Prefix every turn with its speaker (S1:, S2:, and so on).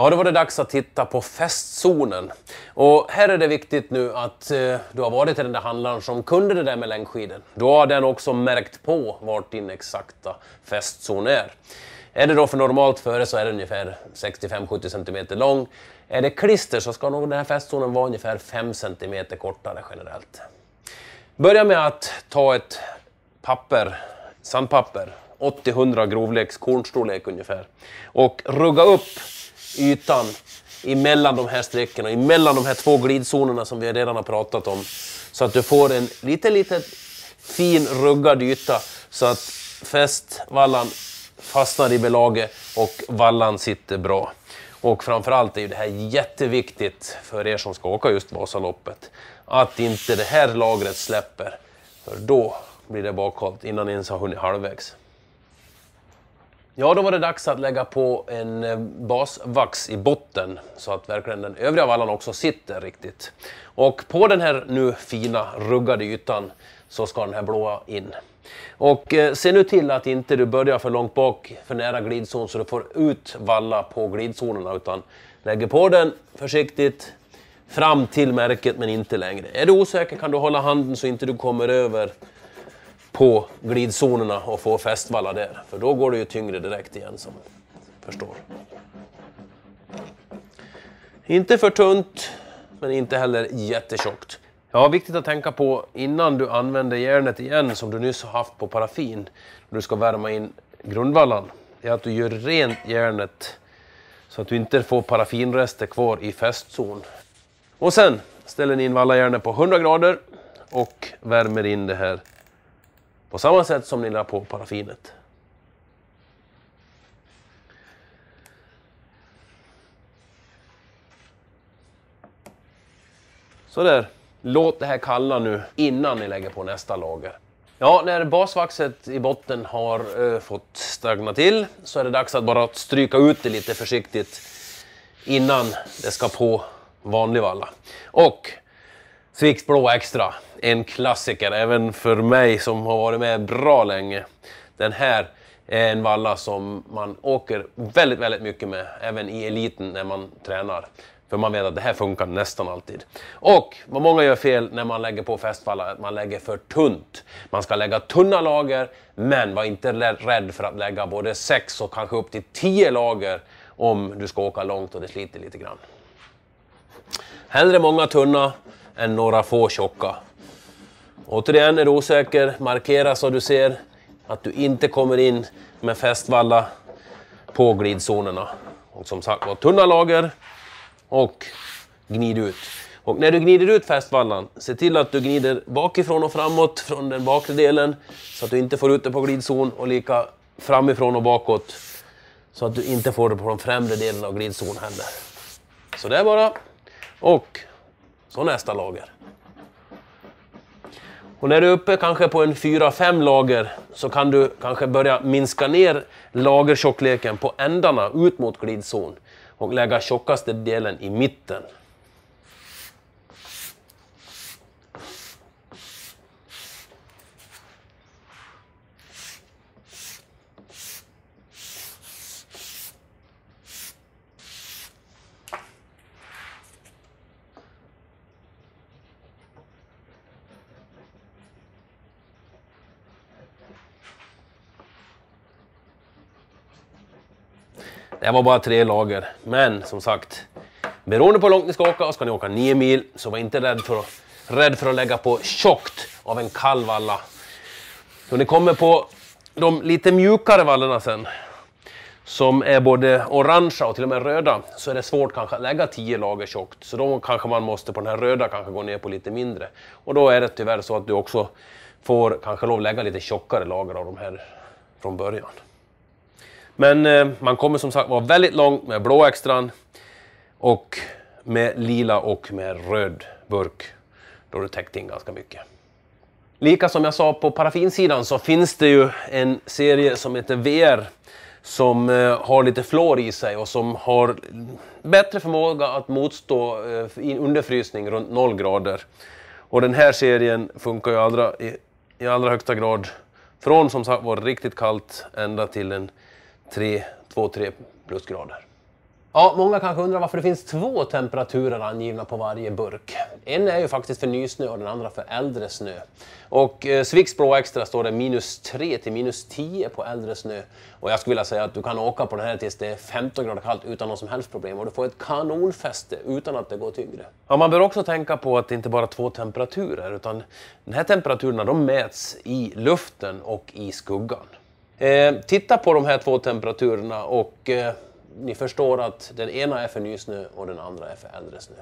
S1: Ja, då var det dags att titta på festzonen. Och här är det viktigt nu att eh, du har varit till den där handlaren som kunde det där med längdskidor. Då har den också märkt på vart din exakta festzon är. Är det då för normalt före så är den ungefär 65-70 cm lång. Är det klister så ska nog den här festzonen vara ungefär 5 cm kortare generellt. Börja med att ta ett papper, sandpapper, 80-100 grovleks kornstorlek ungefär och rugga upp ytan emellan de här sträckorna, emellan de här två glidzonerna som vi redan har pratat om. Så att du får en liten, liten fin ruggad yta så att fästvallan fastnar i belaget och vallan sitter bra. Och framförallt är ju det här jätteviktigt för er som ska åka just Vasaloppet. Att inte det här lagret släpper, för då blir det bakhalt innan ni ens har hunnit halvvägs. Ja, då var det dags att lägga på en eh, basvax i botten så att verkligen den övriga vallan också sitter riktigt. Och på den här nu fina ruggade ytan så ska den här blåa in. Och eh, se nu till att inte du börjar för långt bak, för nära glidzon, så du får ut valla på glidzonerna, utan lägger på den försiktigt fram till märket, men inte längre. Är du osäker kan du hålla handen så inte du kommer över på glidzonerna och få fästvalla där. För då går det ju tyngre direkt igen som förstår. Inte för tunt, men inte heller jättetjockt. Ja, viktigt att tänka på innan du använder järnet igen som du nyss har haft på paraffin, när du ska värma in grundvallan, är att du gör rent järnet så att du inte får paraffinrester kvar i fästzon. Och sen ställer ni in vallajärnet på 100 grader och värmer in det här på samma sätt som ni la på paraffinet. Sådär. Låt det här kalla nu innan ni lägger på nästa lager. Ja, när basvaxet i botten har uh, fått stagna till så är det dags att bara stryka ut det lite försiktigt innan det ska på vanlig valla. Och Swix Blå Extra, en klassiker även för mig som har varit med bra länge. Den här är en valla som man åker väldigt, väldigt mycket med, även i eliten när man tränar. För man vet att det här funkar nästan alltid. Och vad många gör fel när man lägger på fästvalla är att man lägger för tunt. Man ska lägga tunna lager, men var inte rädd för att lägga både 6 och kanske upp till 10 lager om du ska åka långt och det sliter lite grann. Hellre många tunna än några få tjocka. Återigen, är du osäker, markera så du ser att du inte kommer in med fästvalla på glidzonerna. Och som sagt var, tunna lager och gnid ut. Och när du gnider ut fästvallan, se till att du gnider bakifrån och framåt från den bakre delen så att du inte får ut det på glidzon och lika framifrån och bakåt så att du inte får det på den främre delen av glidzon heller. Så det är bara. Och så nästa lager. Och när du är uppe kanske på en 4-5 lager så kan du kanske börja minska ner lagertjockleken på ändarna ut mot glidzon och lägga tjockaste delen i mitten. Det var bara tre lager, men som sagt, beroende på hur långt ni ska åka, och ska ni åka nio mil, så var inte rädd för att, rädd för att lägga på tjockt av en kall valla. Så ni kommer på de lite mjukare vallarna sen, som är både orangea och till och med röda, så är det svårt kanske att lägga tio lager tjockt. Så då kanske man måste på den här röda kanske gå ner på lite mindre. Och då är det tyvärr så att du också får kanske lov att lägga lite tjockare lager av de här från början. Men eh, man kommer som sagt vara väldigt långt med blå extran och med lila och med röd burk. Då har du täckt in ganska mycket. Lika som jag sa på paraffinsidan så finns det ju en serie som heter VR som eh, har lite flor i sig och som har bättre förmåga att motstå eh, underfrysning runt 0 grader. Och den här serien funkar ju allra, i, i allra högsta grad från som sagt var riktigt kallt ända till en 3, 2-3 plusgrader. Ja, många kanske undrar varför det finns två temperaturer angivna på varje burk. En är ju faktiskt för nysnö och den andra för äldre snö. Och eh, Swix Blå Extra står det minus 3 till minus 10 på äldre snö. Och jag skulle vilja säga att du kan åka på den här tills det är 15 grader kallt utan något som helst problem och du får ett kanonfäste utan att det går tyngre. Ja, man bör också tänka på att det inte bara är två temperaturer utan de här temperaturerna de mäts i luften och i skuggan. Eh, titta på de här två temperaturerna och eh, ni förstår att den ena är för nysnö och den andra är för äldre snö.